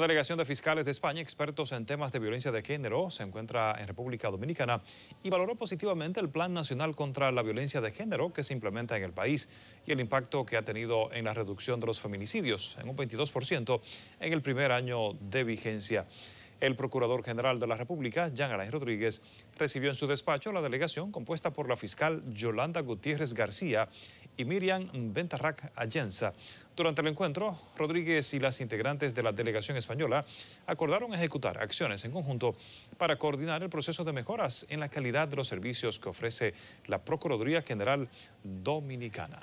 La delegación de fiscales de España, expertos en temas de violencia de género, se encuentra en República Dominicana y valoró positivamente el Plan Nacional contra la Violencia de Género que se implementa en el país y el impacto que ha tenido en la reducción de los feminicidios, en un 22% en el primer año de vigencia. El Procurador General de la República, Jean Alain Rodríguez, recibió en su despacho la delegación compuesta por la fiscal Yolanda Gutiérrez García y Miriam Ventarrac Allenza. Durante el encuentro, Rodríguez y las integrantes de la delegación española acordaron ejecutar acciones en conjunto para coordinar el proceso de mejoras en la calidad de los servicios que ofrece la Procuraduría General Dominicana.